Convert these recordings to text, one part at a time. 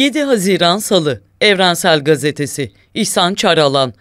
7 Haziran Salı, Evrensel Gazetesi, İhsan Çaralan.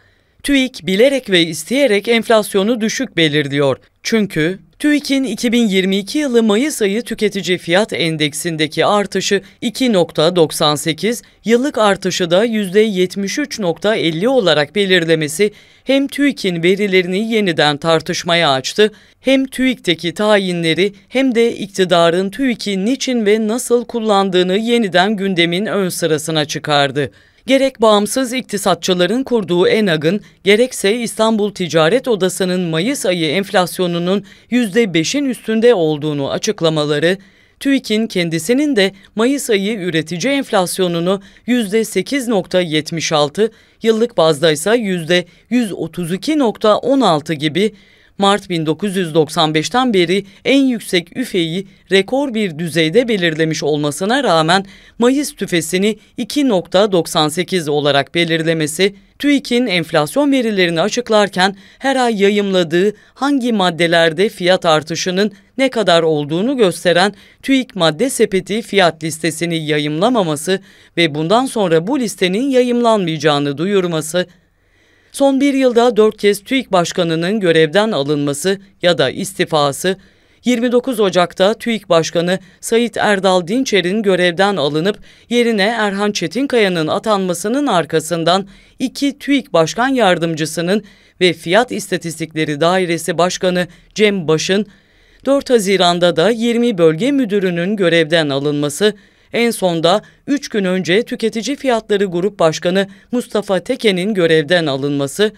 TÜİK bilerek ve isteyerek enflasyonu düşük belirliyor. Çünkü TÜİK'in 2022 yılı Mayıs ayı tüketici fiyat endeksindeki artışı 2.98, yıllık artışı da %73.50 olarak belirlemesi hem TÜİK'in verilerini yeniden tartışmaya açtı, hem TÜİK'teki tayinleri hem de iktidarın TÜİK'i niçin ve nasıl kullandığını yeniden gündemin ön sırasına çıkardı. Gerek bağımsız iktisatçıların kurduğu ENAG'ın gerekse İstanbul Ticaret Odası'nın Mayıs ayı enflasyonunun %5'in üstünde olduğunu açıklamaları, TÜİK'in kendisinin de Mayıs ayı üretici enflasyonunu %8.76, yıllık bazda ise %132.16 gibi Mart 1995'ten beri en yüksek üfeyi rekor bir düzeyde belirlemiş olmasına rağmen Mayıs tüfesini 2.98 olarak belirlemesi, TÜİK'in enflasyon verilerini açıklarken her ay yayımladığı hangi maddelerde fiyat artışının ne kadar olduğunu gösteren TÜİK madde sepeti fiyat listesini yayımlamaması ve bundan sonra bu listenin yayımlanmayacağını duyurması Son bir yılda dört kez TÜİK Başkanı'nın görevden alınması ya da istifası, 29 Ocak'ta TÜİK Başkanı Sayit Erdal Dinçer'in görevden alınıp yerine Erhan Çetinkaya'nın atanmasının arkasından iki TÜİK Başkan Yardımcısının ve Fiyat İstatistikleri Dairesi Başkanı Cem Baş'ın 4 Haziran'da da 20 bölge müdürünün görevden alınması en son da 3 gün önce Tüketici Fiyatları Grup Başkanı Mustafa Teke'nin görevden alınması,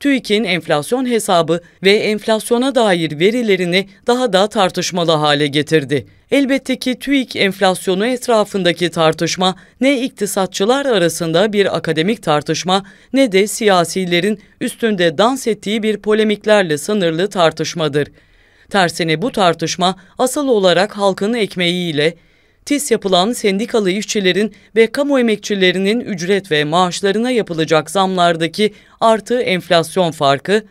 TÜİK'in enflasyon hesabı ve enflasyona dair verilerini daha da tartışmalı hale getirdi. Elbette ki TÜİK enflasyonu etrafındaki tartışma ne iktisatçılar arasında bir akademik tartışma ne de siyasilerin üstünde dans ettiği bir polemiklerle sınırlı tartışmadır. Tersine bu tartışma asıl olarak halkın ekmeğiyle, TİS yapılan sendikalı işçilerin ve kamu emekçilerinin ücret ve maaşlarına yapılacak zamlardaki artı enflasyon farkı,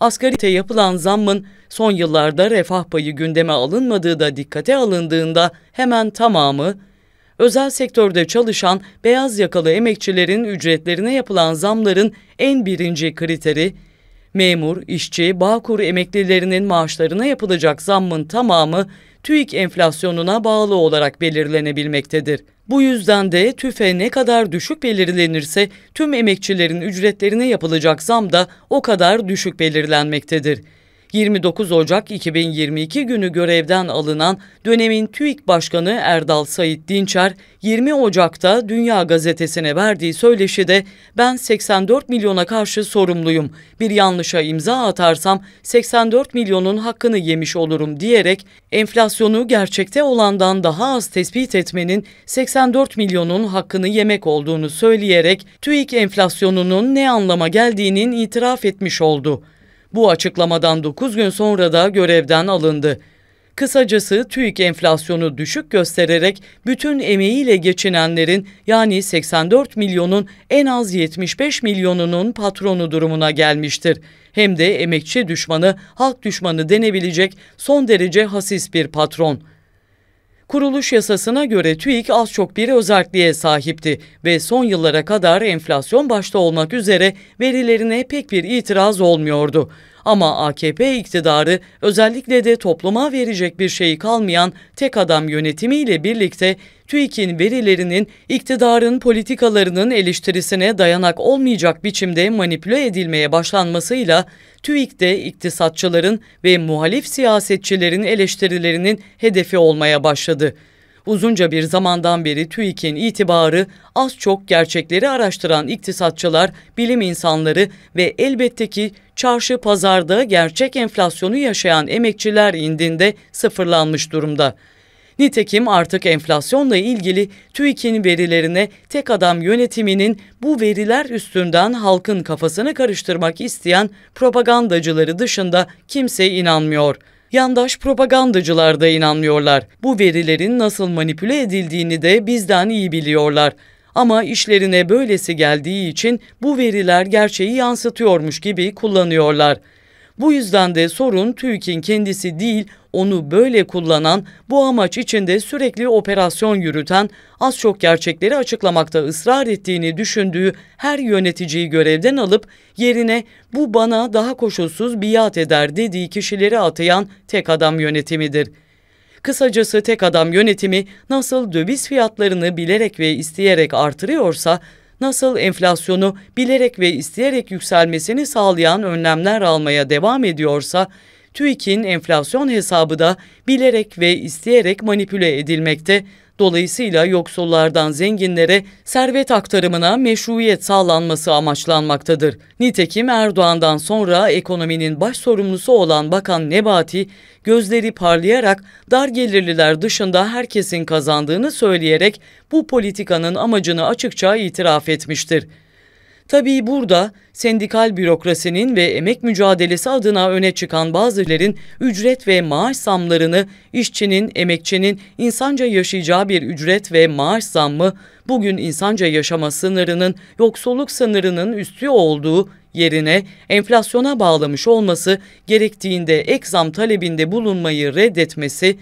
asgarite yapılan zammın son yıllarda refah payı gündeme alınmadığı da dikkate alındığında hemen tamamı, özel sektörde çalışan beyaz yakalı emekçilerin ücretlerine yapılan zamların en birinci kriteri, memur, işçi, bağkur emeklilerinin maaşlarına yapılacak zammın tamamı TÜİK enflasyonuna bağlı olarak belirlenebilmektedir. Bu yüzden de tüfe ne kadar düşük belirlenirse tüm emekçilerin ücretlerine yapılacak zam da o kadar düşük belirlenmektedir. 29 Ocak 2022 günü görevden alınan dönemin TÜİK Başkanı Erdal Sayit Dinçer, 20 Ocak'ta Dünya Gazetesi'ne verdiği söyleşide ben 84 milyona karşı sorumluyum, bir yanlışa imza atarsam 84 milyonun hakkını yemiş olurum diyerek enflasyonu gerçekte olandan daha az tespit etmenin 84 milyonun hakkını yemek olduğunu söyleyerek TÜİK enflasyonunun ne anlama geldiğinin itiraf etmiş oldu. Bu açıklamadan 9 gün sonra da görevden alındı. Kısacası TÜİK enflasyonu düşük göstererek bütün emeğiyle geçinenlerin yani 84 milyonun en az 75 milyonunun patronu durumuna gelmiştir. Hem de emekçi düşmanı, halk düşmanı denebilecek son derece hasis bir patron. Kuruluş yasasına göre TÜİK az çok bir özelliğe sahipti ve son yıllara kadar enflasyon başta olmak üzere verilerine pek bir itiraz olmuyordu. Ama AKP iktidarı özellikle de topluma verecek bir şey kalmayan tek adam yönetimiyle birlikte TÜİK'in verilerinin iktidarın politikalarının eleştirisine dayanak olmayacak biçimde manipüle edilmeye başlanmasıyla TÜİK'te iktisatçıların ve muhalif siyasetçilerin eleştirilerinin hedefi olmaya başladı. Uzunca bir zamandan beri TÜİK'in itibarı az çok gerçekleri araştıran iktisatçılar, bilim insanları ve elbette ki çarşı pazarda gerçek enflasyonu yaşayan emekçiler indinde sıfırlanmış durumda. Nitekim artık enflasyonla ilgili TÜİK'in verilerine tek adam yönetiminin bu veriler üstünden halkın kafasını karıştırmak isteyen propagandacıları dışında kimse inanmıyor. Yandaş propagandacılar da inanmıyorlar. Bu verilerin nasıl manipüle edildiğini de bizden iyi biliyorlar. Ama işlerine böylesi geldiği için bu veriler gerçeği yansıtıyormuş gibi kullanıyorlar. Bu yüzden de sorun TÜİK'in kendisi değil, onu böyle kullanan, bu amaç içinde sürekli operasyon yürüten, az çok gerçekleri açıklamakta ısrar ettiğini düşündüğü her yöneticiyi görevden alıp yerine bu bana daha koşulsuz biat eder dediği kişileri atayan tek adam yönetimidir. Kısacası tek adam yönetimi nasıl döviz fiyatlarını bilerek ve isteyerek artırıyorsa nasıl enflasyonu bilerek ve isteyerek yükselmesini sağlayan önlemler almaya devam ediyorsa, TÜİK'in enflasyon hesabı da bilerek ve isteyerek manipüle edilmekte, Dolayısıyla yoksullardan zenginlere servet aktarımına meşruiyet sağlanması amaçlanmaktadır. Nitekim Erdoğan'dan sonra ekonominin baş sorumlusu olan Bakan Nebati, gözleri parlayarak dar gelirliler dışında herkesin kazandığını söyleyerek bu politikanın amacını açıkça itiraf etmiştir. Tabii burada sendikal bürokrasinin ve emek mücadelesi adına öne çıkan bazıların ücret ve maaş zamlarını işçinin, emekçinin insanca yaşayacağı bir ücret ve maaş zammı bugün insanca yaşama sınırının yoksulluk sınırının üstü olduğu yerine enflasyona bağlamış olması gerektiğinde ek zam talebinde bulunmayı reddetmesi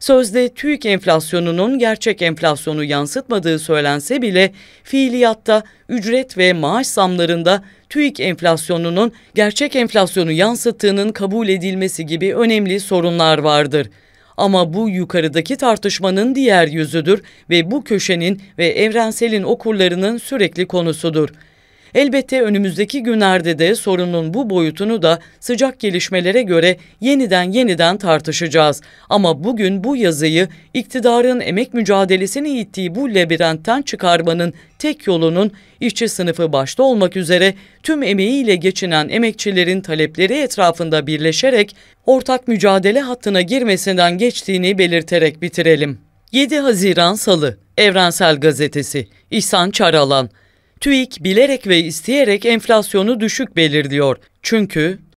Sözde TÜİK enflasyonunun gerçek enflasyonu yansıtmadığı söylense bile fiiliyatta ücret ve maaş zamlarında TÜİK enflasyonunun gerçek enflasyonu yansıttığının kabul edilmesi gibi önemli sorunlar vardır. Ama bu yukarıdaki tartışmanın diğer yüzüdür ve bu köşenin ve evrenselin okurlarının sürekli konusudur. Elbette önümüzdeki günlerde de sorunun bu boyutunu da sıcak gelişmelere göre yeniden yeniden tartışacağız. Ama bugün bu yazıyı iktidarın emek mücadelesini ittiği bu labirentten çıkarmanın tek yolunun işçi sınıfı başta olmak üzere tüm emeğiyle geçinen emekçilerin talepleri etrafında birleşerek ortak mücadele hattına girmesinden geçtiğini belirterek bitirelim. 7 Haziran Salı Evrensel Gazetesi İhsan Çaralan TÜİK bilerek ve isteyerek enflasyonu düşük belirliyor. Çünkü